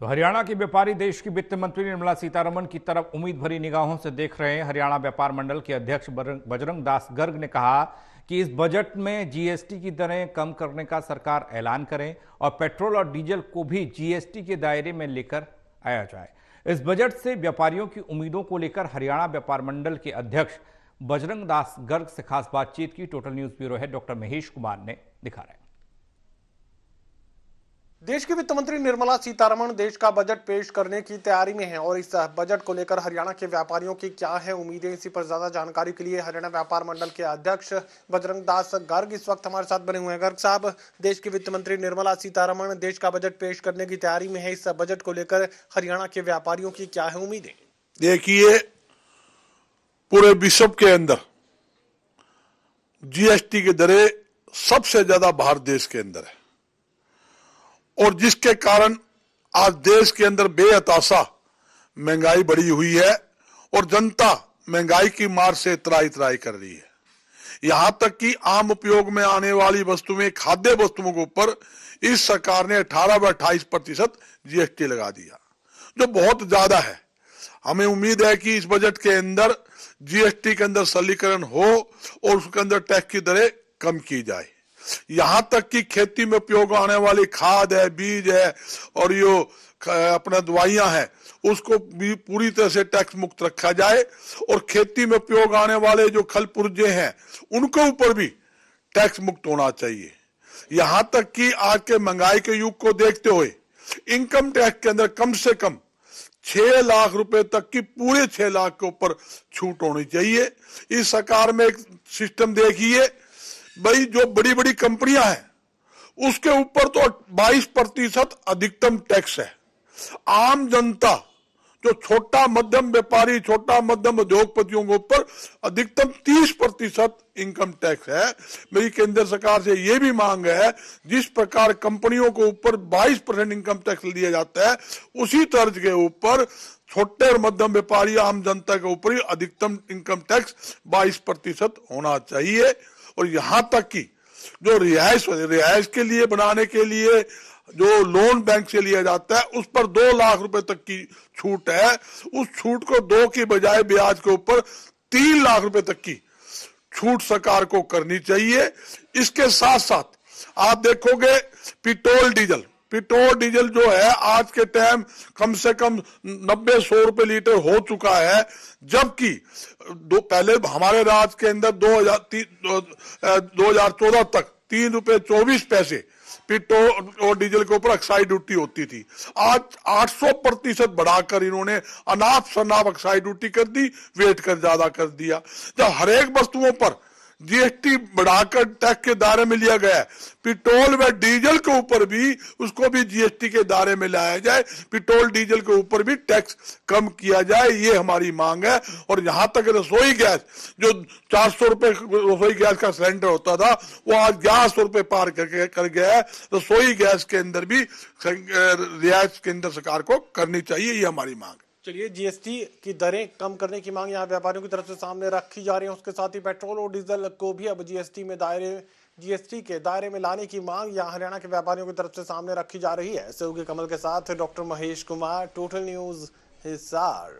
तो हरियाणा के व्यापारी देश की वित्त मंत्री निर्मला सीतारमन की तरफ उम्मीद भरी निगाहों से देख रहे हैं हरियाणा व्यापार मंडल के अध्यक्ष बजरंग दास गर्ग ने कहा कि इस बजट में जीएसटी की दरें कम करने का सरकार ऐलान करें और पेट्रोल और डीजल को भी जीएसटी के दायरे में लेकर आया जाए इस बजट से व्यापारियों की उम्मीदों को लेकर हरियाणा व्यापार मंडल के अध्यक्ष बजरंग दास गर्ग से खास बातचीत की टोटल न्यूज ब्यूरो है डॉक्टर महेश कुमार ने दिखा रहे हैं देश की वित्त मंत्री निर्मला सीतारमण देश का बजट पेश करने की तैयारी में हैं और इस बजट को लेकर हरियाणा के व्यापारियों की क्या है उम्मीदें इसी पर ज्यादा जानकारी के लिए हरियाणा व्यापार मंडल के अध्यक्ष बजरंग दास गर्ग इस वक्त हमारे साथ बने हुए हैं गर्ग साहब देश की वित्त मंत्री निर्मला सीतारमण देश का बजट पेश करने की तैयारी में है इस बजट को लेकर हरियाणा के व्यापारियों की क्या है उम्मीदें देखिए पूरे विश्व के अंदर जीएसटी की दरें सबसे ज्यादा भारत देश के अंदर है और जिसके कारण आज देश के अंदर बेअताशा महंगाई बढ़ी हुई है और जनता महंगाई की मार से इतराई तराई कर रही है यहां तक कि आम उपयोग में आने वाली वस्तुएं खाद्य वस्तुओं के ऊपर इस सरकार ने 18 व 28 प्रतिशत जीएसटी लगा दिया जो बहुत ज्यादा है हमें उम्मीद है कि इस बजट के अंदर जीएसटी के अंदर सरलीकरण हो और उसके अंदर टैक्स की दरें कम की जाए यहां तक कि खेती में उपयोग आने वाली खाद है बीज है और यो अपना दवाइयां हैं उसको भी पूरी तरह से टैक्स मुक्त रखा जाए और खेती में उपयोग आने वाले जो खल पुर्जे हैं उनके ऊपर भी टैक्स मुक्त होना चाहिए यहां तक कि आज के महंगाई के युग को देखते हुए इनकम टैक्स के अंदर कम से कम छह लाख रुपए तक की पूरे छह लाख के ऊपर छूट होनी चाहिए इस सरकार में एक सिस्टम देखिए भाई जो बड़ी बड़ी कंपनियां हैं उसके ऊपर तो 22 प्रतिशत अधिकतम टैक्स है आम जनता जो छोटा मध्यम व्यापारी छोटा मध्यम उद्योगपतियों के ऊपर अधिकतम तीस प्रतिशत इनकम टैक्स है मेरी केंद्र सरकार से यह भी मांग है जिस प्रकार कंपनियों के ऊपर 22 परसेंट इनकम टैक्स लिया जाता है उसी तर्ज के ऊपर छोटे और मध्यम व्यापारी आम जनता के ऊपर ही अधिकतम इनकम टैक्स बाईस होना चाहिए और यहां तक कि जो रिहायश रिहायश के लिए बनाने के लिए जो लोन बैंक से लिया जाता है उस पर दो लाख रुपए तक की छूट है उस छूट को दो के बजाय ब्याज के ऊपर तीन लाख रुपए तक की छूट सरकार को करनी चाहिए इसके साथ साथ आप देखोगे पेट्रोल डीजल पेट्रोल डीजल जो है आज के टाइम कम से कम नब्बे सौ रुपए लीटर हो चुका है जबकि दो पहले हमारे राज्य के अंदर दो हजार दो हजार चौदह तक तीन रुपए चौबीस पैसे पेट्रोल और डीजल के ऊपर एक्साइज ड्यूटी होती थी आज 800 प्रतिशत बढ़ाकर इन्होंने अनाप शनाप एक्साइज ड्यूटी कर दी वेट कर ज्यादा कर दिया जब हरेक वस्तुओं पर जीएसटी बढ़ाकर टैक्स के दायरे में लिया गया है पेट्रोल व डीजल के ऊपर भी उसको भी जीएसटी के दायरे में लाया जाए पेट्रोल डीजल के ऊपर भी टैक्स कम किया जाए ये हमारी मांग है और यहां तक रसोई गैस जो चार सौ रुपए रसोई गैस का सिलेंडर होता था वो आज ग्यारह सौ रुपए पार कर, कर गया है रसोई गैस के अंदर भी रियायत के अंदर सरकार को करनी चाहिए ये हमारी मांग है चलिए जीएसटी की दरें कम करने की मांग यहाँ व्यापारियों की तरफ से सामने रखी जा रही है उसके साथ ही पेट्रोल और डीजल को भी अब जीएसटी में दायरे जीएसटी के दायरे में लाने की मांग यहाँ हरियाणा के व्यापारियों की तरफ से सामने रखी जा रही है सहयोगी कमल के साथ doctor Mahesh Kumar total news Hisar